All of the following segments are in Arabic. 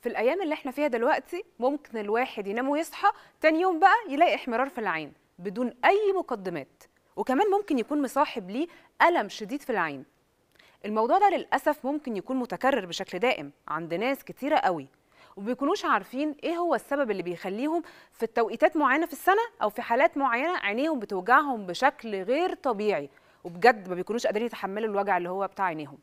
في الايام اللي احنا فيها دلوقتي ممكن الواحد ينام ويصحى تاني يوم بقى يلاقي احمرار في العين بدون اي مقدمات وكمان ممكن يكون مصاحب ليه الم شديد في العين الموضوع ده للاسف ممكن يكون متكرر بشكل دائم عند ناس كتيره قوي وبيكونوش عارفين ايه هو السبب اللي بيخليهم في التوقيتات معينه في السنه او في حالات معينه عينيهم بتوجعهم بشكل غير طبيعي وبجد ما بيكونوش قادرين يتحملوا الوجع اللي هو بتاع عينيهم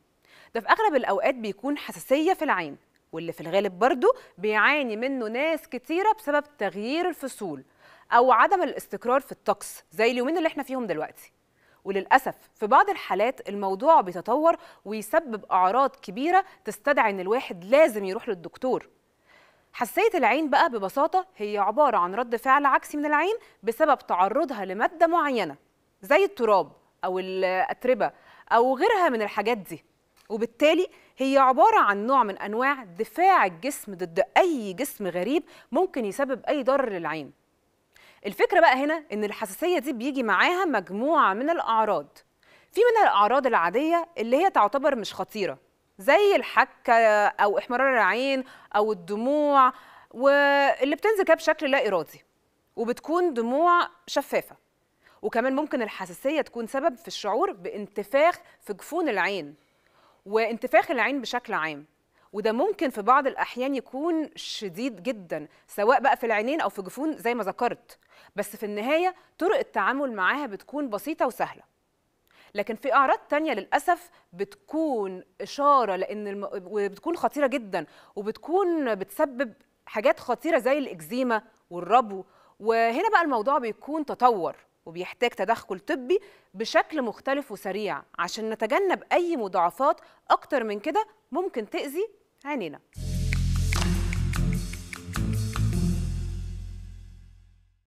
ده في اغلب الاوقات بيكون حساسيه في العين واللي في الغالب برضو بيعاني منه ناس كتيرة بسبب تغيير الفصول أو عدم الاستقرار في الطقس زي اليومين اللي احنا فيهم دلوقتي وللأسف في بعض الحالات الموضوع بيتطور ويسبب أعراض كبيرة تستدعي إن الواحد لازم يروح للدكتور حساسية العين بقى ببساطة هي عبارة عن رد فعل عكسي من العين بسبب تعرضها لمادة معينة زي التراب أو الأتربة أو غيرها من الحاجات دي وبالتالي هي عبارة عن نوع من أنواع دفاع الجسم ضد أي جسم غريب ممكن يسبب أي ضرر للعين الفكرة بقى هنا إن الحساسية دي بيجي معاها مجموعة من الأعراض في منها الأعراض العادية اللي هي تعتبر مش خطيرة زي الحكة أو إحمرار العين أو الدموع واللي بتنزل كده بشكل لا إرادي وبتكون دموع شفافة وكمان ممكن الحساسية تكون سبب في الشعور بانتفاخ في جفون العين وانتفاخ العين بشكل عام وده ممكن في بعض الاحيان يكون شديد جدا سواء بقى في العينين او في جفون زي ما ذكرت بس في النهايه طرق التعامل معاها بتكون بسيطه وسهله لكن في اعراض تانية للاسف بتكون اشاره لان الم... وبتكون خطيره جدا وبتكون بتسبب حاجات خطيره زي الاكزيما والربو وهنا بقى الموضوع بيكون تطور وبيحتاج تدخل طبي بشكل مختلف وسريع عشان نتجنب أي مضاعفات أكتر من كده ممكن تأذي عينينا